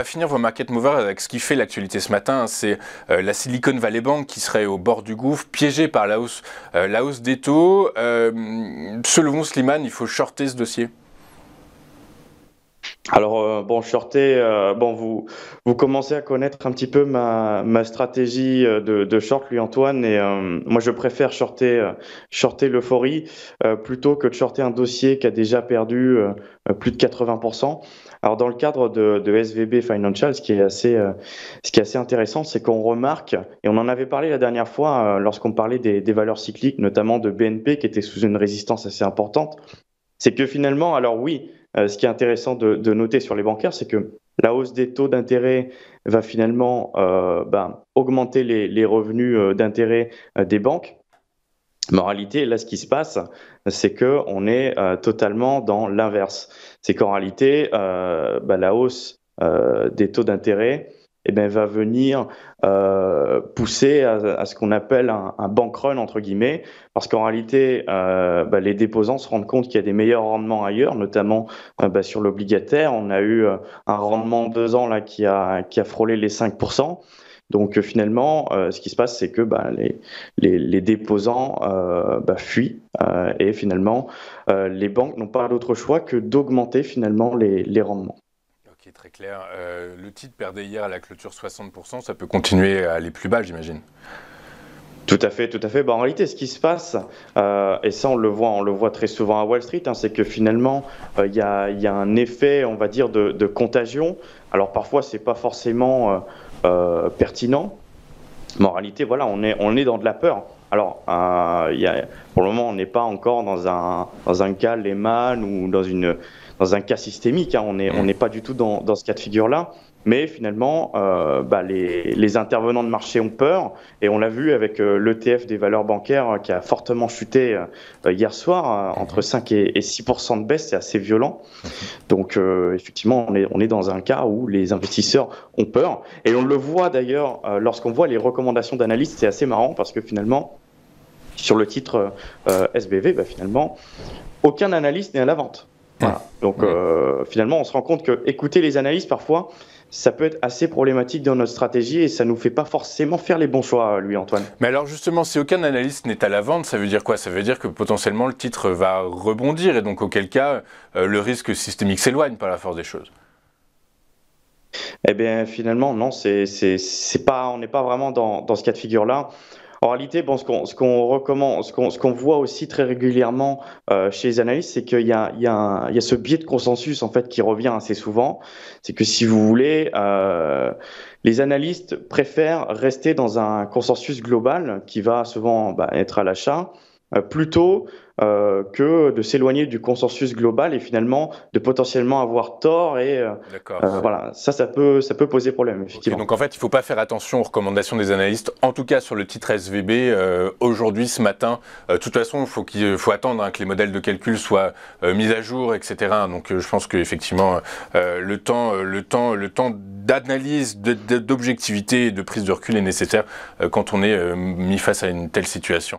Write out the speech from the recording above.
va finir vos market movers avec ce qui fait l'actualité ce matin. C'est euh, la Silicon Valley Bank qui serait au bord du gouffre, piégée par la hausse, euh, la hausse des taux. Euh, selon Sliman il faut shorter ce dossier alors euh, bon, Shorté, euh, bon, vous vous commencez à connaître un petit peu ma, ma stratégie euh, de, de short, lui Antoine. Et moi, je préfère shorter shorter l'euphorie plutôt que de shorter un dossier qui a déjà perdu plus de 80%. Alors dans le cadre de, SVB Financial, ce qui est assez ce qui est assez intéressant, c'est qu'on remarque et on en avait parlé la dernière fois lorsqu'on parlait des valeurs cycliques, notamment de BNP qui était sous une résistance assez importante. C'est que finalement, alors oui euh, ce qui est intéressant de, noter sur les bancaires, c'est que la hausse des taux d'intérêt va finalement euh, ben, augmenter les, revenus euh, d'intérêt des banques. Mais en réalité, là, ce qui se passe, c'est que on est totalement dans l'inverse. C'est qu'en réalité, ben, la hausse des taux d'intérêt eh ben, va venir euh, pousser à, ce qu'on appelle un, un, bank run, entre guillemets, parce qu'en réalité, euh, bah, les déposants se rendent compte qu'il y a des meilleurs rendements ailleurs, notamment euh, bah, sur l'obligataire. On a eu un rendement de deux ans là, qui, a, frôlé les 5%. Donc finalement, ce qui se passe, c'est que bah, les, déposants fuient et finalement, les banques n'ont pas d'autre choix que d'augmenter finalement les rendements qui est très clair. Euh, le titre perdait hier à la clôture 60%, ça peut continuer à aller plus bas, j'imagine. Tout à fait, tout à fait. Bah, en réalité, ce qui se passe, euh, et ça on le voit, on le voit très souvent à Wall Street, hein, c'est que finalement euh, il y, a, un effet, on va dire, de, contagion. Alors parfois c'est pas forcément pertinent, mais en réalité, voilà, on est, on est dans de la peur. Alors, pour le moment, on n'est pas encore dans un, dans un cas ou dans une dans un cas systémique. Hein. on n'est on mm. pas du tout dans, ce cas de figure-là. Mais finalement, euh, bah, les, intervenants de marché ont peur, et on l'a vu avec euh, l'ETF des valeurs bancaires euh, qui a fortement chuté hier soir, mm-hmm. entre 5 et, 6 de baisse, c'est assez violent. Mm-hmm. Donc effectivement, on est, on est, dans un cas où les investisseurs ont peur, et on le voit d'ailleurs lorsqu'on voit les recommandations d'analystes, c'est assez marrant parce que finalement, sur le titre SBV, bah, finalement, aucun analyste n'est à la vente. Donc euh, finalement, on se rend compte que écouter les analystes, parfois, ça peut être assez problématique dans notre stratégie et ça nous fait pas forcément faire les bons choix, lui Antoine. Mais alors justement, si aucun analyste n'est à la vente, ça veut dire quoi Ça veut dire que potentiellement le titre va rebondir et donc auquel cas euh, le risque systémique s'éloigne par la force des choses. Eh bien finalement, non, c'est, on n'est pas vraiment dans ce cas de figure-là. En réalité, bon, ce qu'on recommande, ce qu'on voit aussi très régulièrement euh, chez les analystes, c'est qu'il y, a ce biais de consensus en fait qui revient assez souvent. C'est que si vous voulez, euh, les analystes préfèrent rester dans un consensus global qui va souvent bah, être à l'achat euh, plutôt euh, que de s'éloigner du consensus global et finalement de potentiellement avoir tort et euh, euh voilà ça ça peut ça peut poser problème effectivement. donc en fait il faut pas faire attention aux recommandations des analystes en tout cas sur le titre SVB euh, aujourd'hui ce matin de toute façon faut qu'il faut attendre hein, que les modèles de calcul soient mis à jour etc donc je pense qu'effectivement le temps le temps le temps d'analyse d'objectivité et de prise de recul est nécessaire quand on est mis face à une telle situation.